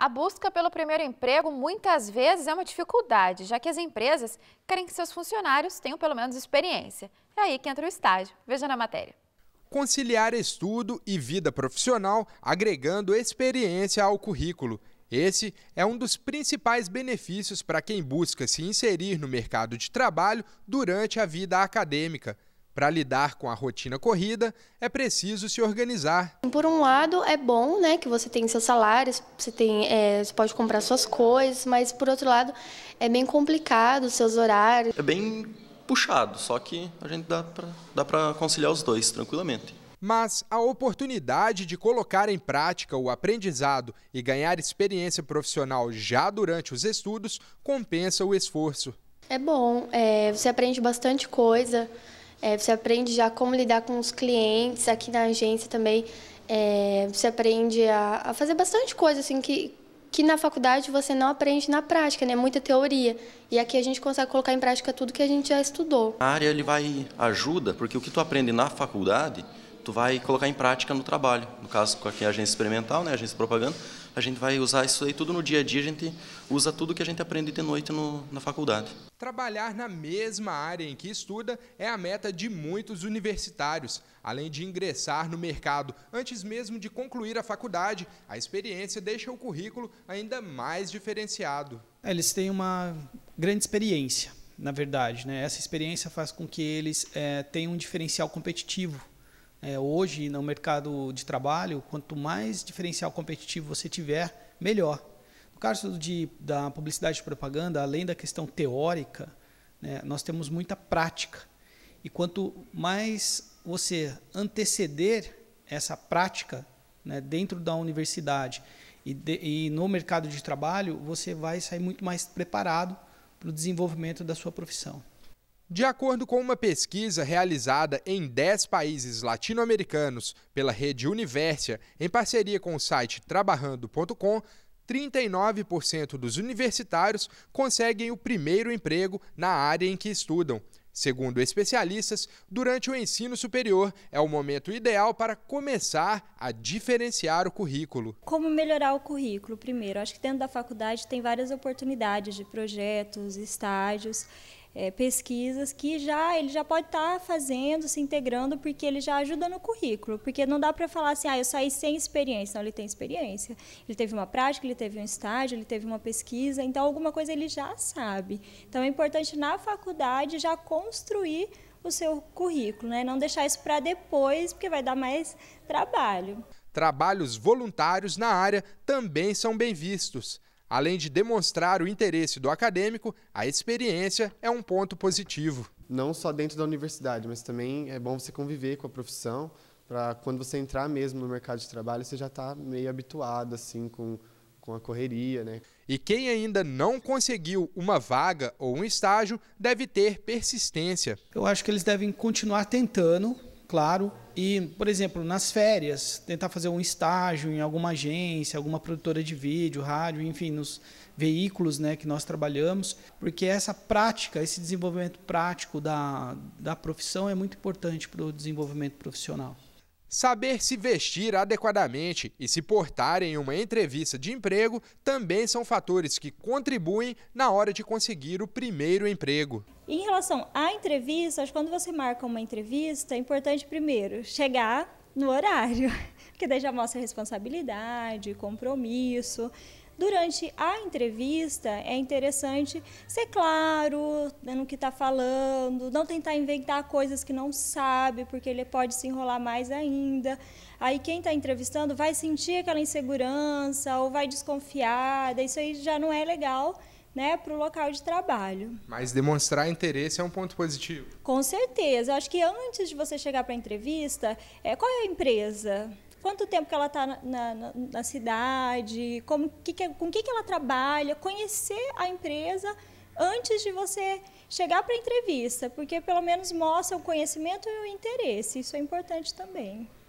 A busca pelo primeiro emprego muitas vezes é uma dificuldade, já que as empresas querem que seus funcionários tenham pelo menos experiência. É aí que entra o estágio. Veja na matéria. Conciliar estudo e vida profissional agregando experiência ao currículo. Esse é um dos principais benefícios para quem busca se inserir no mercado de trabalho durante a vida acadêmica. Para lidar com a rotina corrida, é preciso se organizar. Por um lado, é bom né, que você tem seus salários, você, tem, é, você pode comprar suas coisas, mas por outro lado, é bem complicado os seus horários. É bem puxado, só que a gente dá para conciliar os dois tranquilamente. Mas a oportunidade de colocar em prática o aprendizado e ganhar experiência profissional já durante os estudos compensa o esforço. É bom, é, você aprende bastante coisa. É, você aprende já como lidar com os clientes aqui na agência também. É, você aprende a, a, fazer bastante coisa assim que que na faculdade você não aprende na prática, né? Muita teoria. E aqui a gente consegue colocar em prática tudo que a gente já estudou. A área ele vai ajuda, porque o que tu aprende na faculdade, tu vai colocar em prática no trabalho. No caso, com a agência experimental, né, a agência de propaganda, a gente vai usar isso aí tudo no dia a dia, a gente usa tudo que a gente aprende de noite no, na faculdade. Trabalhar na mesma área em que estuda é a meta de muitos universitários. Além de ingressar no mercado antes mesmo de concluir a faculdade, a experiência deixa o currículo ainda mais diferenciado. É, eles têm uma grande experiência, na verdade. Né? Essa experiência faz com que eles é, tenham um diferencial competitivo é, hoje, no mercado de trabalho, quanto mais diferencial competitivo você tiver, melhor. No caso de, da publicidade e propaganda, além da questão teórica, né, nós temos muita prática. E quanto mais você anteceder essa prática né, dentro da universidade e, de, e no mercado de trabalho, você vai sair muito mais preparado para o desenvolvimento da sua profissão. De acordo com uma pesquisa realizada em 10 países latino-americanos pela rede Universia, em parceria com o site trabalhando.com, 39% dos universitários conseguem o primeiro emprego na área em que estudam. Segundo especialistas, durante o ensino superior é o momento ideal para começar a diferenciar o currículo. Como melhorar o currículo, primeiro? Acho que dentro da faculdade tem várias oportunidades de projetos, estágios, é, pesquisas que já ele já pode estar tá fazendo, se integrando, porque ele já ajuda no currículo. Porque não dá para falar assim, ah, eu saí sem experiência. Não, ele tem experiência. Ele teve uma prática, ele teve um estágio, ele teve uma pesquisa, então alguma coisa ele já sabe. Então é importante na faculdade já construir o seu currículo, né? Não deixar isso para depois, porque vai dar mais trabalho. Trabalhos voluntários na área também são bem vistos. Além de demonstrar o interesse do acadêmico, a experiência é um ponto positivo. Não só dentro da universidade, mas também é bom você conviver com a profissão, para quando você entrar mesmo no mercado de trabalho, você já está meio habituado assim com, com a correria. Né? E quem ainda não conseguiu uma vaga ou um estágio deve ter persistência. Eu acho que eles devem continuar tentando, claro, e, por exemplo, nas férias, tentar fazer um estágio em alguma agência, alguma produtora de vídeo, rádio, enfim, nos veículos né, que nós trabalhamos, porque essa prática, esse desenvolvimento prático da, da profissão é muito importante para o desenvolvimento profissional. Saber se vestir adequadamente e se portar em uma entrevista de emprego também são fatores que contribuem na hora de conseguir o primeiro emprego. Em relação à entrevista, quando você marca uma entrevista, é importante primeiro chegar no horário, porque daí já mostra responsabilidade, compromisso. Durante a entrevista, é interessante ser claro né, no que está falando, não tentar inventar coisas que não sabe, porque ele pode se enrolar mais ainda. Aí quem está entrevistando vai sentir aquela insegurança ou vai desconfiar, daí isso aí já não é legal né, para o local de trabalho. Mas demonstrar interesse é um ponto positivo. Com certeza. Eu acho que antes de você chegar para a entrevista, é, qual é a empresa? quanto tempo que ela está na, na, na, cidade, como, que que, com o que, que ela trabalha, conhecer a empresa antes de você chegar para a entrevista, porque pelo menos mostra o conhecimento e o interesse. Isso é importante também.